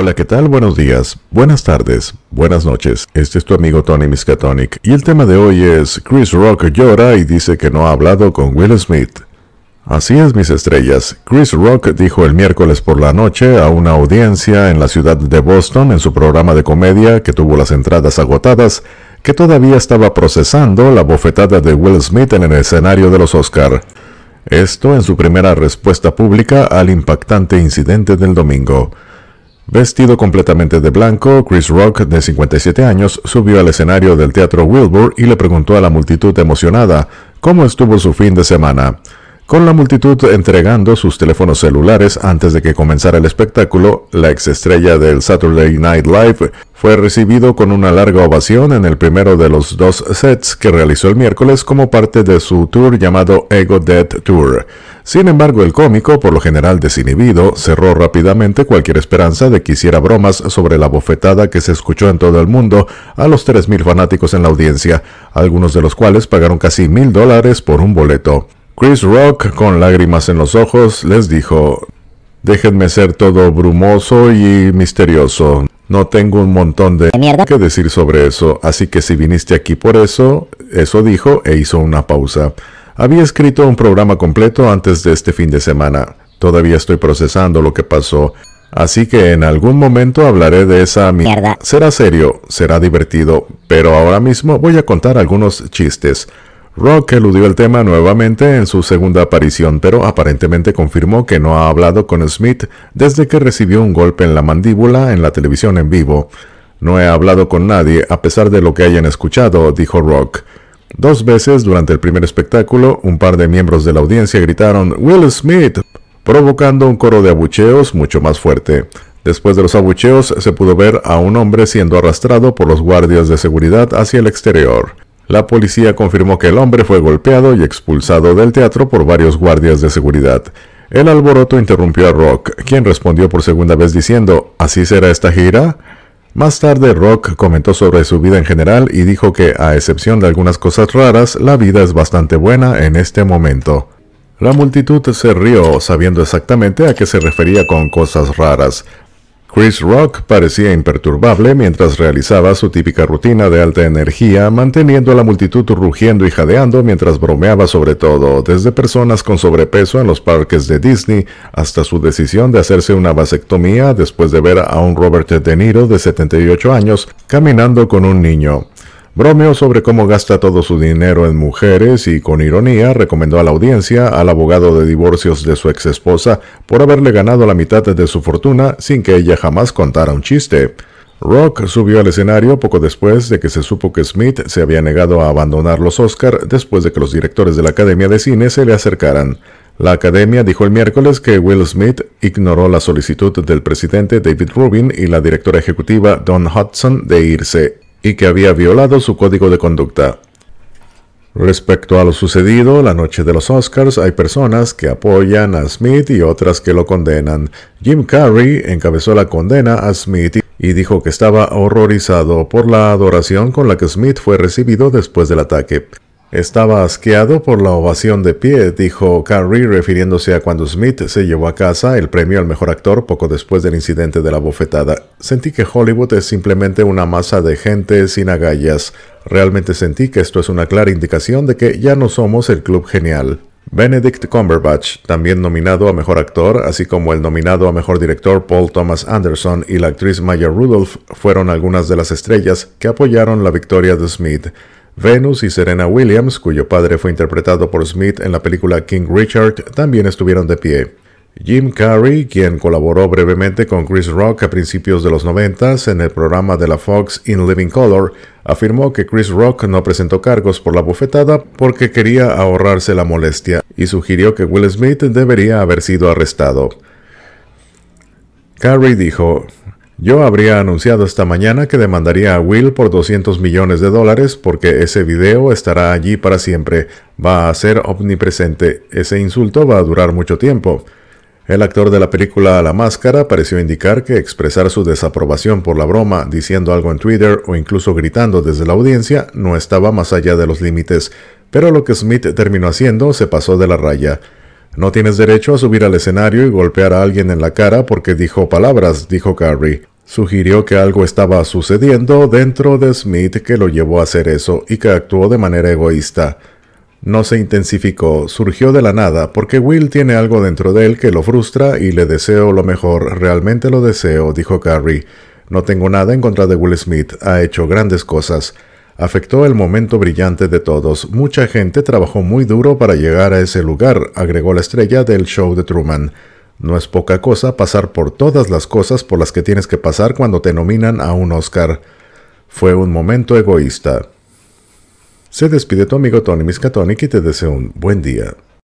Hola, ¿qué tal? Buenos días, buenas tardes, buenas noches. Este es tu amigo Tony Miskatonic y el tema de hoy es Chris Rock llora y dice que no ha hablado con Will Smith. Así es, mis estrellas. Chris Rock dijo el miércoles por la noche a una audiencia en la ciudad de Boston en su programa de comedia que tuvo las entradas agotadas que todavía estaba procesando la bofetada de Will Smith en el escenario de los Oscar. Esto en su primera respuesta pública al impactante incidente del domingo. Vestido completamente de blanco, Chris Rock, de 57 años, subió al escenario del Teatro Wilbur y le preguntó a la multitud emocionada cómo estuvo su fin de semana. Con la multitud entregando sus teléfonos celulares antes de que comenzara el espectáculo, la exestrella del Saturday Night Live fue recibido con una larga ovación en el primero de los dos sets que realizó el miércoles como parte de su tour llamado Ego Dead Tour. Sin embargo, el cómico, por lo general desinhibido, cerró rápidamente cualquier esperanza de que hiciera bromas sobre la bofetada que se escuchó en todo el mundo a los 3.000 fanáticos en la audiencia, algunos de los cuales pagaron casi mil dólares por un boleto. Chris Rock, con lágrimas en los ojos, les dijo, déjenme ser todo brumoso y misterioso. No tengo un montón de mierda que decir sobre eso, así que si viniste aquí por eso, eso dijo e hizo una pausa. Había escrito un programa completo antes de este fin de semana. Todavía estoy procesando lo que pasó. Así que en algún momento hablaré de esa mierda. Será serio, será divertido, pero ahora mismo voy a contar algunos chistes. Rock eludió el tema nuevamente en su segunda aparición, pero aparentemente confirmó que no ha hablado con Smith desde que recibió un golpe en la mandíbula en la televisión en vivo. No he hablado con nadie a pesar de lo que hayan escuchado, dijo Rock. Dos veces durante el primer espectáculo, un par de miembros de la audiencia gritaron Will Smith, provocando un coro de abucheos mucho más fuerte. Después de los abucheos se pudo ver a un hombre siendo arrastrado por los guardias de seguridad hacia el exterior. La policía confirmó que el hombre fue golpeado y expulsado del teatro por varios guardias de seguridad. El alboroto interrumpió a Rock, quien respondió por segunda vez diciendo, ¿Así será esta gira? Más tarde, Rock comentó sobre su vida en general y dijo que, a excepción de algunas cosas raras, la vida es bastante buena en este momento. La multitud se rió, sabiendo exactamente a qué se refería con cosas raras. Chris Rock parecía imperturbable mientras realizaba su típica rutina de alta energía, manteniendo a la multitud rugiendo y jadeando mientras bromeaba sobre todo, desde personas con sobrepeso en los parques de Disney hasta su decisión de hacerse una vasectomía después de ver a un Robert De Niro de 78 años caminando con un niño bromeó sobre cómo gasta todo su dinero en mujeres y con ironía recomendó a la audiencia al abogado de divorcios de su ex esposa por haberle ganado la mitad de su fortuna sin que ella jamás contara un chiste. Rock subió al escenario poco después de que se supo que Smith se había negado a abandonar los Oscar después de que los directores de la Academia de Cine se le acercaran. La Academia dijo el miércoles que Will Smith ignoró la solicitud del presidente David Rubin y la directora ejecutiva Don Hudson de irse y que había violado su código de conducta. Respecto a lo sucedido la noche de los Oscars, hay personas que apoyan a Smith y otras que lo condenan. Jim Carrey encabezó la condena a Smith y dijo que estaba horrorizado por la adoración con la que Smith fue recibido después del ataque. Estaba asqueado por la ovación de pie, dijo Carrie refiriéndose a cuando Smith se llevó a casa el premio al mejor actor poco después del incidente de la bofetada. Sentí que Hollywood es simplemente una masa de gente sin agallas. Realmente sentí que esto es una clara indicación de que ya no somos el club genial. Benedict Cumberbatch, también nominado a Mejor Actor, así como el nominado a Mejor Director Paul Thomas Anderson y la actriz Maya Rudolph, fueron algunas de las estrellas que apoyaron la victoria de Smith. Venus y Serena Williams, cuyo padre fue interpretado por Smith en la película King Richard, también estuvieron de pie. Jim Carrey, quien colaboró brevemente con Chris Rock a principios de los 90 en el programa de la Fox In Living Color, afirmó que Chris Rock no presentó cargos por la bufetada porque quería ahorrarse la molestia y sugirió que Will Smith debería haber sido arrestado. Carrey dijo, yo habría anunciado esta mañana que demandaría a Will por 200 millones de dólares porque ese video estará allí para siempre, va a ser omnipresente, ese insulto va a durar mucho tiempo. El actor de la película La Máscara pareció indicar que expresar su desaprobación por la broma diciendo algo en Twitter o incluso gritando desde la audiencia no estaba más allá de los límites, pero lo que Smith terminó haciendo se pasó de la raya. No tienes derecho a subir al escenario y golpear a alguien en la cara porque dijo palabras, dijo Carrie. Sugirió que algo estaba sucediendo dentro de Smith que lo llevó a hacer eso y que actuó de manera egoísta. No se intensificó, surgió de la nada, porque Will tiene algo dentro de él que lo frustra y le deseo lo mejor, realmente lo deseo, dijo Carrie. No tengo nada en contra de Will Smith, ha hecho grandes cosas afectó el momento brillante de todos. Mucha gente trabajó muy duro para llegar a ese lugar, agregó la estrella del show de Truman. No es poca cosa pasar por todas las cosas por las que tienes que pasar cuando te nominan a un Oscar. Fue un momento egoísta. Se despide tu amigo Tony Miskatonic y te deseo un buen día.